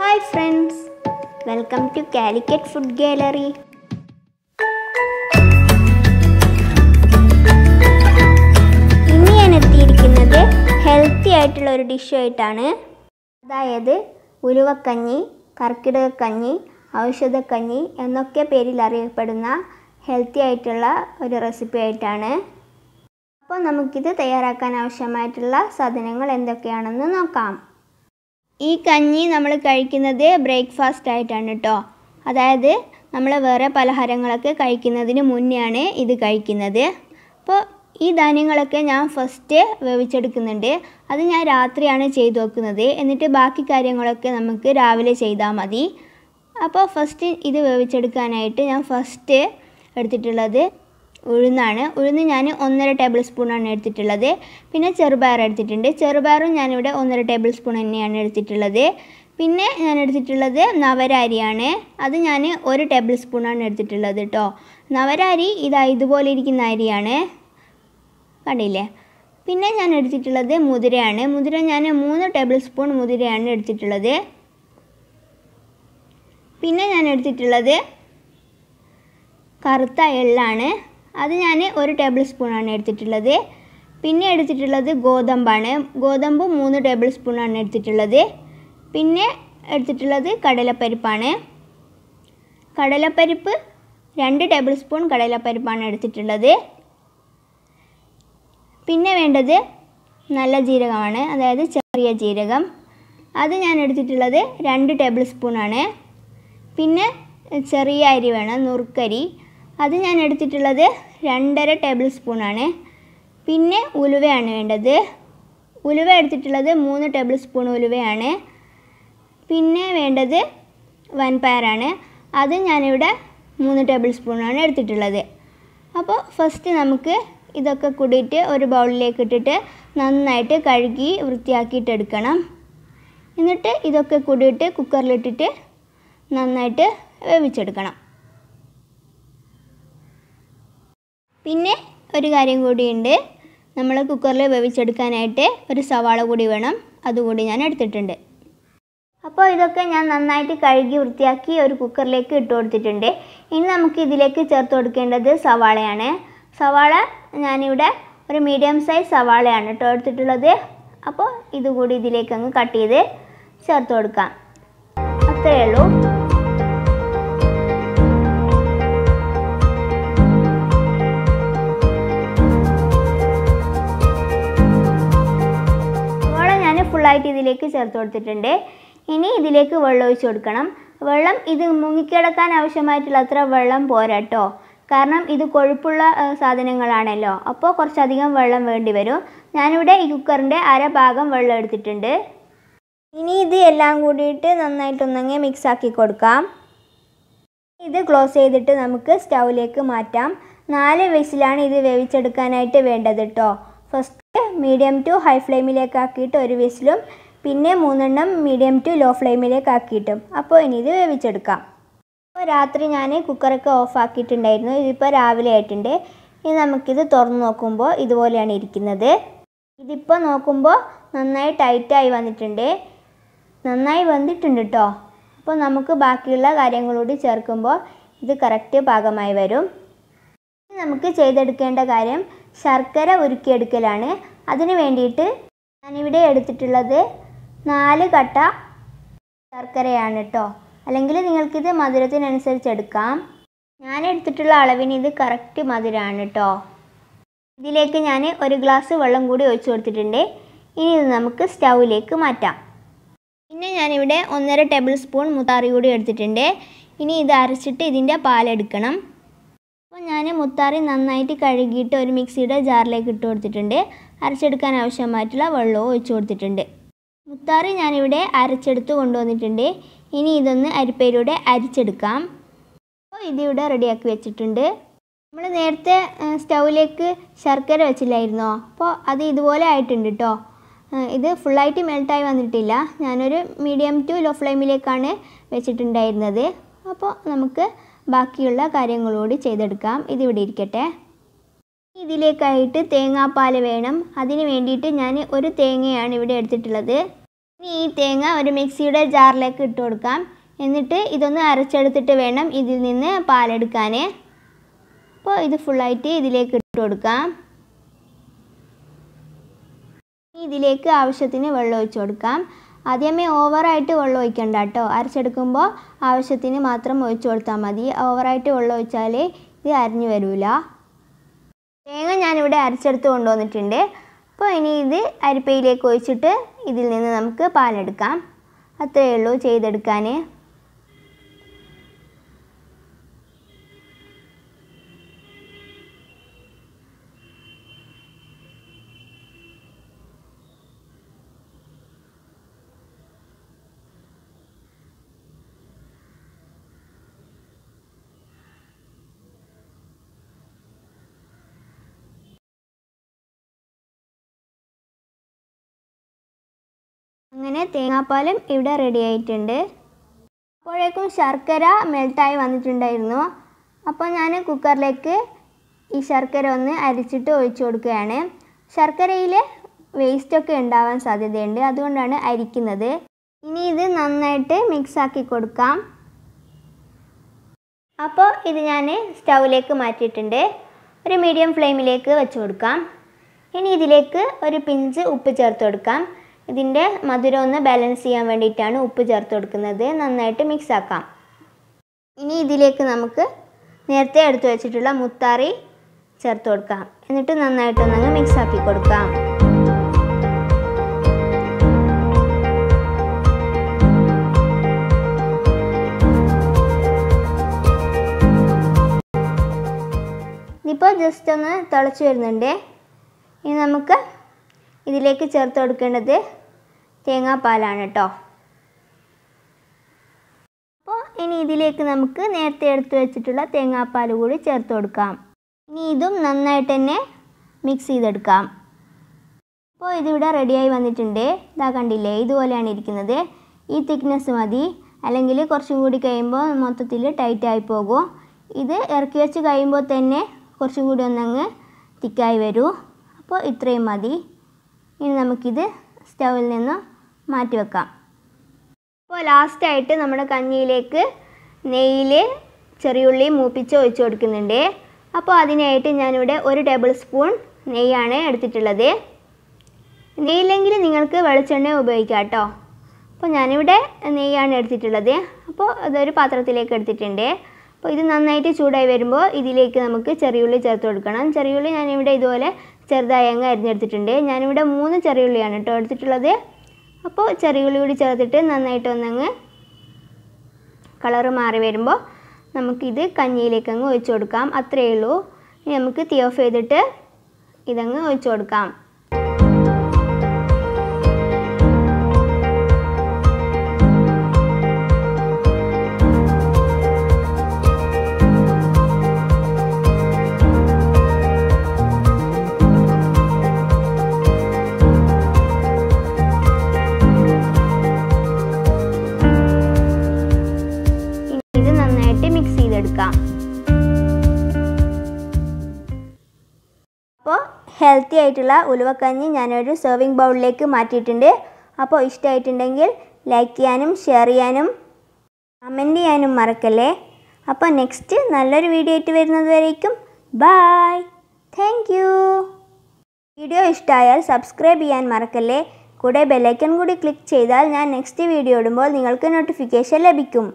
hi friends welcome to Calicut food gallery ഇനി ഞാൻ എത്തിയിരിക്കുന്നത് ഹെൽത്തി ആയിട്ടുള്ള ഒരു ഡിഷായിട്ടാണ് അതായത് ഉലുവക്കഞ്ഞി കർക്കിടകക്കഞ്ഞി ഔഷധക്കഞ്ഞി എന്നൊക്കെ പേരിൽ അറിയപ്പെടുന്ന ഹെൽത്തി ആയിട്ടുള്ള ഒരു റെസിപ്പി ആയിട്ടാണ് അപ്പോൾ നമുക്കിത് തയ്യാറാക്കാൻ ആവശ്യമായിട്ടുള്ള സാധനങ്ങൾ എന്തൊക്കെയാണെന്ന് നോക്കാം ഈ കഞ്ഞി നമ്മൾ കഴിക്കുന്നത് ബ്രേക്ക്ഫാസ്റ്റ് ആയിട്ടാണ് കേട്ടോ അതായത് നമ്മൾ വേറെ പലഹാരങ്ങളൊക്കെ കഴിക്കുന്നതിന് മുന്നെയാണ് ഇത് കഴിക്കുന്നത് അപ്പോൾ ഈ ധാന്യങ്ങളൊക്കെ ഞാൻ ഫസ്റ്റ് വേവിച്ചെടുക്കുന്നുണ്ട് അത് ഞാൻ രാത്രിയാണ് ചെയ്ത് വെക്കുന്നത് എന്നിട്ട് ബാക്കി കാര്യങ്ങളൊക്കെ നമുക്ക് രാവിലെ ചെയ്താൽ മതി അപ്പോൾ ഫസ്റ്റ് ഇത് വേവിച്ചെടുക്കാനായിട്ട് ഞാൻ ഫസ്റ്റ് എടുത്തിട്ടുള്ളത് ഉഴുന്നാണ് ഉഴുന്ന് ഞാൻ ഒന്നര ടേബിൾ സ്പൂണാണ് എടുത്തിട്ടുള്ളത് പിന്നെ ചെറുപയർ എടുത്തിട്ടുണ്ട് ചെറുപയറും ഞാനിവിടെ ഒന്നര ടേബിൾ സ്പൂൺ തന്നെയാണ് എടുത്തിട്ടുള്ളത് പിന്നെ ഞാൻ എടുത്തിട്ടുള്ളത് നവരാരിയാണ് അത് ഞാൻ ഒരു ടേബിൾ സ്പൂണാണ് എടുത്തിട്ടുള്ളത് കേട്ടോ നവരാരി ഇതാ ഇതുപോലെ ഇരിക്കുന്ന അരിയാണ് കണ്ടില്ലേ പിന്നെ ഞാൻ എടുത്തിട്ടുള്ളത് മുതിരയാണ് മുതിര ഞാൻ മൂന്ന് ടേബിൾ സ്പൂൺ മുതിരയാണ് എടുത്തിട്ടുള്ളത് പിന്നെ ഞാൻ എടുത്തിട്ടുള്ളത് കറുത്ത എള്ളാണ് അത് ഞാൻ ഒരു ടേബിൾ സ്പൂണാണ് എടുത്തിട്ടുള്ളത് പിന്നെ എടുത്തിട്ടുള്ളത് ഗോതമ്പാണ് ഗോതമ്പ് മൂന്ന് ടേബിൾ സ്പൂണാണ് എടുത്തിട്ടുള്ളത് പിന്നെ എടുത്തിട്ടുള്ളത് കടലപ്പരിപ്പാണ് കടലപ്പരിപ്പ് രണ്ട് ടേബിൾ സ്പൂൺ കടലപ്പരിപ്പാണ് എടുത്തിട്ടുള്ളത് പിന്നെ വേണ്ടത് നല്ല ജീരകമാണ് അതായത് ചെറിയ ജീരകം അത് ഞാൻ എടുത്തിട്ടുള്ളത് രണ്ട് ടേബിൾ സ്പൂണാണ് പിന്നെ ചെറിയ അരി വേണം നുറുക്കരി അത് ഞാൻ എടുത്തിട്ടുള്ളത് രണ്ടര ടേബിൾ സ്പൂണാണ് പിന്നെ ഉലുവയാണ് വേണ്ടത് ഉലുവ എടുത്തിട്ടുള്ളത് മൂന്ന് ടേബിൾ സ്പൂൺ ഉലുവയാണ് പിന്നെ വേണ്ടത് വൻപയറാണ് അത് ഞാനിവിടെ മൂന്ന് ടേബിൾ സ്പൂണാണ് എടുത്തിട്ടുള്ളത് അപ്പോൾ ഫസ്റ്റ് നമുക്ക് ഇതൊക്കെ കൂടിയിട്ട് ഒരു ബൗളിലേക്ക് ഇട്ടിട്ട് നന്നായിട്ട് കഴുകി വൃത്തിയാക്കിയിട്ട് എടുക്കണം എന്നിട്ട് ഇതൊക്കെ കൂടിയിട്ട് കുക്കറിലിട്ടിട്ട് നന്നായിട്ട് വേവിച്ചെടുക്കണം പിന്നെ ഒരു കാര്യം കൂടിയുണ്ട് നമ്മൾ കുക്കറിൽ വേവിച്ചെടുക്കാനായിട്ട് ഒരു സവാള കൂടി വേണം അതുകൂടി ഞാൻ എടുത്തിട്ടുണ്ട് അപ്പോൾ ഇതൊക്കെ ഞാൻ നന്നായിട്ട് കഴുകി വൃത്തിയാക്കി ഒരു കുക്കറിലേക്ക് ഇട്ട് കൊടുത്തിട്ടുണ്ട് ഇനി നമുക്ക് ഇതിലേക്ക് ചേർത്ത് കൊടുക്കേണ്ടത് സവാളയാണ് സവാള ഞാനിവിടെ ഒരു മീഡിയം സൈസ് സവാളയാണ് ഇട്ടോ എടുത്തിട്ടുള്ളത് അപ്പോൾ ഇതുകൂടി ഇതിലേക്ക് അങ്ങ് കട്ട് ചെയ്ത് ചേർത്ത് കൊടുക്കാം അത്രയേ ഉള്ളൂ ആയിട്ട് ഇതിലേക്ക് ചേർത്ത് കൊടുത്തിട്ടുണ്ട് ഇനി ഇതിലേക്ക് വെള്ളം ഒഴിച്ചു കൊടുക്കണം വെള്ളം ഇത് മുങ്ങിക്കിടക്കാൻ ആവശ്യമായിട്ടുള്ള അത്ര വെള്ളം പോരാട്ടോ കാരണം ഇത് കൊഴുപ്പുള്ള സാധനങ്ങളാണല്ലോ അപ്പോൾ കുറച്ചധികം വെള്ളം വേണ്ടി വരും ഞാനിവിടെ ഈ കുക്കറിൻ്റെ അര ഭാഗം വെള്ളം എടുത്തിട്ടുണ്ട് ഇനി ഇത് എല്ലാം കൂടിയിട്ട് നന്നായിട്ടൊന്നെങ്കിൽ മിക്സ് ആക്കി കൊടുക്കാം ഇത് ക്ലോസ് ചെയ്തിട്ട് നമുക്ക് സ്റ്റൗവിലേക്ക് മാറ്റാം നാല് വയസ്സിലാണ് ഇത് വേവിച്ചെടുക്കാനായിട്ട് വേണ്ടത് കേട്ടോ ഫസ്റ്റ് മീഡിയം ടു ഹൈ ഫ്ലെയിമിലേക്ക് ആക്കിയിട്ട് ഒരു വിസിലും പിന്നെ മൂന്നെണ്ണം മീഡിയം ടു ലോ ഫ്ലെയിമിലേക്ക് ആക്കിയിട്ടും അപ്പോൾ ഇനി ഇത് വേവിച്ചെടുക്കാം അപ്പോൾ രാത്രി ഞാൻ കുക്കറൊക്കെ ഓഫ് ആക്കിയിട്ടുണ്ടായിരുന്നു ഇതിപ്പോൾ രാവിലെ ആയിട്ടുണ്ട് ഇനി നമുക്കിത് തുറന്ന് നോക്കുമ്പോൾ ഇതുപോലെയാണ് ഇരിക്കുന്നത് ഇതിപ്പോൾ നോക്കുമ്പോൾ നന്നായി ടൈറ്റായി വന്നിട്ടുണ്ട് നന്നായി വന്നിട്ടുണ്ട് കേട്ടോ അപ്പോൾ നമുക്ക് ബാക്കിയുള്ള കാര്യങ്ങളോട് ചേർക്കുമ്പോൾ ഇത് കറക്റ്റ് പാകമായി വരും നമുക്ക് ചെയ്തെടുക്കേണ്ട കാര്യം ശർക്കര ഉരുക്കിയെടുക്കലാണ് അതിന് വേണ്ടിയിട്ട് ഞാനിവിടെ എടുത്തിട്ടുള്ളത് നാല് കട്ട ശർക്കരയാണ് കേട്ടോ അല്ലെങ്കിൽ നിങ്ങൾക്കിത് മധുരത്തിനനുസരിച്ച് എടുക്കാം ഞാൻ എടുത്തിട്ടുള്ള അളവിന് ഇത് കറക്റ്റ് മധുരമാണ് കേട്ടോ ഇതിലേക്ക് ഞാൻ ഒരു ഗ്ലാസ് വെള്ളം കൂടി ഒഴിച്ചു കൊടുത്തിട്ടുണ്ട് ഇനി ഇത് നമുക്ക് സ്റ്റൗവിലേക്ക് മാറ്റാം പിന്നെ ഞാനിവിടെ ഒന്നര ടേബിൾ സ്പൂൺ മുത്താറി കൂടി എടുത്തിട്ടുണ്ട് ഇനി ഇത് അരച്ചിട്ട് ഇതിൻ്റെ പാലെടുക്കണം അപ്പോൾ ഞാൻ മുത്താറി നന്നായിട്ട് കഴുകിയിട്ട് ഒരു മിക്സിയുടെ ജാറിലേക്ക് ഇട്ട് കൊടുത്തിട്ടുണ്ട് അരച്ചെടുക്കാൻ ആവശ്യമായിട്ടുള്ള വെള്ളവും ഒഴിച്ചു കൊടുത്തിട്ടുണ്ട് മുത്താറി ഞാനിവിടെ അരച്ചെടുത്ത് കൊണ്ടുവന്നിട്ടുണ്ട് ഇനി ഇതൊന്ന് അരിപ്പയിലൂടെ അരിച്ചെടുക്കാം അപ്പോൾ ഇതിവിടെ റെഡിയാക്കി വെച്ചിട്ടുണ്ട് നമ്മൾ നേരത്തെ സ്റ്റൗവിലേക്ക് ശർക്കര വെച്ചില്ലായിരുന്നോ അപ്പോൾ അത് ഇതുപോലെ ആയിട്ടുണ്ട് കേട്ടോ ഇത് ഫുള്ളായിട്ട് മെൽട്ടായി വന്നിട്ടില്ല ഞാനൊരു മീഡിയം ടു ലോ ഫ്ലെയിമിലേക്കാണ് വെച്ചിട്ടുണ്ടായിരുന്നത് അപ്പോൾ നമുക്ക് ബാക്കിയുള്ള കാര്യങ്ങളോട് ചെയ്തെടുക്കാം ഇതിവിടെ ഇരിക്കട്ടെ ഇതിലേക്കായിട്ട് തേങ്ങാപ്പാൽ വേണം അതിന് വേണ്ടിയിട്ട് ഞാൻ ഒരു തേങ്ങയാണ് ഇവിടെ എടുത്തിട്ടുള്ളത് ഇനി ഈ തേങ്ങ ഒരു മിക്സിയുടെ ജാറിലേക്ക് ഇട്ട് കൊടുക്കാം എന്നിട്ട് ഇതൊന്ന് അരച്ചെടുത്തിട്ട് വേണം ഇതിൽ നിന്ന് പാലെടുക്കാൻ അപ്പോൾ ഇത് ഫുള്ളായിട്ട് ഇതിലേക്ക് ഇട്ട് കൊടുക്കാം ഇതിലേക്ക് ആവശ്യത്തിന് വെള്ളം ഒഴിച്ചു കൊടുക്കാം ആദ്യമേ ഓവറായിട്ട് വെള്ളം ഒഴിക്കണ്ട കേട്ടോ അരച്ചെടുക്കുമ്പോൾ ആവശ്യത്തിന് മാത്രം ഒഴിച്ചു കൊടുത്താൽ മതി ഓവറായിട്ട് വെള്ളം ഒഴിച്ചാൽ ഇത് അരിഞ്ഞു വരില്ല തേങ്ങ ഞാനിവിടെ അരച്ചെടുത്ത് കൊണ്ടുവന്നിട്ടുണ്ട് അപ്പോൾ ഇനി ഇത് അരിപ്പയിലേക്ക് ഒഴിച്ചിട്ട് ഇതിൽ നിന്ന് നമുക്ക് പാലെടുക്കാം അത്രയേ ഉള്ളൂ ചെയ്തെടുക്കാൻ അങ്ങനെ തേങ്ങാപ്പാലും ഇവിടെ റെഡി ആയിട്ടുണ്ട് അപ്പോഴേക്കും ശർക്കര മെൽട്ടായി വന്നിട്ടുണ്ടായിരുന്നു അപ്പോൾ ഞാൻ കുക്കറിലേക്ക് ഈ ശർക്കര ഒന്ന് അരിച്ചിട്ട് ഒഴിച്ചു കൊടുക്കുകയാണ് ശർക്കരയിൽ വേസ്റ്റൊക്കെ ഉണ്ടാവാൻ സാധ്യതയുണ്ട് അതുകൊണ്ടാണ് അരിക്കുന്നത് ഇനി ഇത് നന്നായിട്ട് മിക്സാക്കി കൊടുക്കാം അപ്പോൾ ഇത് ഞാൻ സ്റ്റൗവിലേക്ക് മാറ്റിയിട്ടുണ്ട് ഒരു മീഡിയം ഫ്ലെയിമിലേക്ക് വെച്ച് കൊടുക്കാം ഇനി ഇതിലേക്ക് ഒരു പിഞ്ച് ഉപ്പ് ചേർത്ത് കൊടുക്കാം ഇതിൻ്റെ മധുരം ഒന്ന് ബാലൻസ് ചെയ്യാൻ വേണ്ടിയിട്ടാണ് ഉപ്പ് ചേർത്ത് കൊടുക്കുന്നത് നന്നായിട്ട് മിക്സ് ആക്കാം ഇനി ഇതിലേക്ക് നമുക്ക് നേരത്തെ എടുത്തു വെച്ചിട്ടുള്ള മുത്താറി ചേർത്ത് കൊടുക്കാം എന്നിട്ട് നന്നായിട്ട് നന്നായിട്ടൊന്നങ്ങ് മിക്സ് ആക്കി കൊടുക്കാം ഇതിപ്പോൾ ജസ്റ്റ് ഒന്ന് തിളച്ച് വരുന്നുണ്ട് ഇനി നമുക്ക് ഇതിലേക്ക് ചേർത്ത് കൊടുക്കേണ്ടത് തേങ്ങാപ്പാലാണ് കേട്ടോ അപ്പോൾ ഇനി ഇതിലേക്ക് നമുക്ക് നേരത്തെ എടുത്തു വെച്ചിട്ടുള്ള തേങ്ങാപ്പാൽ കൂടി ചേർത്ത് കൊടുക്കാം ഇനി ഇതും നന്നായിട്ട് തന്നെ മിക്സ് ചെയ്തെടുക്കാം അപ്പോൾ ഇതിവിടെ റെഡിയായി വന്നിട്ടുണ്ട് ഇതാ കണ്ടില്ലേ ഇതുപോലെയാണ് ഇരിക്കുന്നത് ഈ തിക്നെസ് മതി അല്ലെങ്കിൽ കുറച്ചും കൂടി കഴിയുമ്പോൾ മൊത്തത്തിൽ ടൈറ്റായി പോകും ഇത് ഇറക്കി വെച്ച് കഴിയുമ്പോൾ തന്നെ കുറച്ചും കൂടി ഒന്നങ്ങ് തിക്കായി വരൂ അപ്പോൾ ഇത്രയും മതി ഇനി നമുക്കിത് സ്റ്റൗവിൽ നിന്നും മാറ്റിവെക്കാം അപ്പോൾ ലാസ്റ്റായിട്ട് നമ്മുടെ കഞ്ഞിയിലേക്ക് നെയ്യിൽ ചെറിയുള്ളി മൂപ്പിച്ച് ഒഴിച്ചു കൊടുക്കുന്നുണ്ട് അപ്പോൾ അതിനായിട്ട് ഞാനിവിടെ ഒരു ടേബിൾ സ്പൂൺ നെയ്യാണ് എടുത്തിട്ടുള്ളത് നെയ്യില്ലെങ്കിൽ നിങ്ങൾക്ക് വെളിച്ചെണ്ണ ഉപയോഗിക്കാം കേട്ടോ അപ്പോൾ ഞാനിവിടെ നെയ്യാണ് എടുത്തിട്ടുള്ളത് അപ്പോൾ അതൊരു പാത്രത്തിലേക്ക് എടുത്തിട്ടുണ്ട് അപ്പോൾ ഇത് നന്നായിട്ട് ചൂടായി വരുമ്പോൾ ഇതിലേക്ക് നമുക്ക് ചെറിയുള്ളി ചേർത്ത് കൊടുക്കണം ചെറിയുള്ളി ഞാനിവിടെ ഇതുപോലെ ചെറുതായി അങ്ങ് അരിഞ്ഞെടുത്തിട്ടുണ്ട് ഞാനിവിടെ മൂന്ന് ചെറിയുള്ളിയാണ് കേട്ടോ എടുത്തിട്ടുള്ളത് അപ്പോൾ ചെറിയുള്ളി കൂടി ചേർത്തിട്ട് നന്നായിട്ട് ഒന്നങ്ങ് കളർ മാറി വരുമ്പോൾ നമുക്കിത് കഞ്ഞിയിലേക്ക് അങ്ങ് ഒഴിച്ചു കൊടുക്കാം അത്രയേ ഉള്ളൂ ഇനി നമുക്ക് തീ ഓഫ് ചെയ്തിട്ട് ഇതങ്ങ് ഒഴിച്ചു കൊടുക്കാം ഹെൽത്തി ആയിട്ടുള്ള ഉലുവക്കഞ്ഞി ഞാനൊരു സെർവിങ് ബൗളിലേക്ക് മാറ്റിയിട്ടുണ്ട് അപ്പോൾ ഇഷ്ടമായിട്ടുണ്ടെങ്കിൽ ലൈക്ക് ചെയ്യാനും ഷെയർ ചെയ്യാനും കമൻറ്റ് ചെയ്യാനും മറക്കല്ലേ അപ്പോൾ നെക്സ്റ്റ് നല്ലൊരു വീഡിയോ ആയിട്ട് വരുന്നത് വരേക്കും ബായ് താങ്ക് യു വീഡിയോ ഇഷ്ടമായാൽ സബ്സ്ക്രൈബ് ചെയ്യാൻ മറക്കല്ലേ കൂടെ ബെല്ലൈക്കൺ കൂടി ക്ലിക്ക് ചെയ്താൽ ഞാൻ നെക്സ്റ്റ് വീഡിയോ ഇടുമ്പോൾ നിങ്ങൾക്ക് നോട്ടിഫിക്കേഷൻ ലഭിക്കും